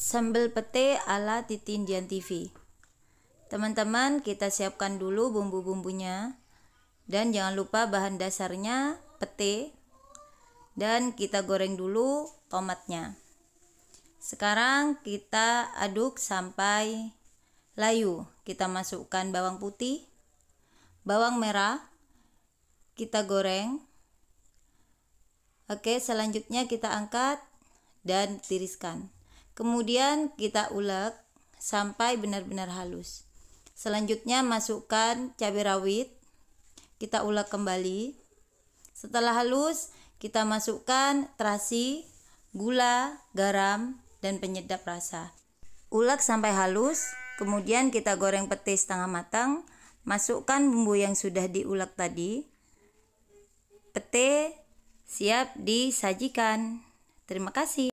sambal pete ala Dian TV. Teman-teman, kita siapkan dulu bumbu-bumbunya dan jangan lupa bahan dasarnya pete dan kita goreng dulu tomatnya. Sekarang kita aduk sampai layu. Kita masukkan bawang putih, bawang merah, kita goreng. Oke, selanjutnya kita angkat dan tiriskan. Kemudian kita ulek sampai benar-benar halus. Selanjutnya masukkan cabai rawit. Kita ulek kembali. Setelah halus, kita masukkan terasi, gula, garam, dan penyedap rasa. Ulek sampai halus, kemudian kita goreng petis setengah matang. Masukkan bumbu yang sudah diulek tadi. Pete siap disajikan. Terima kasih.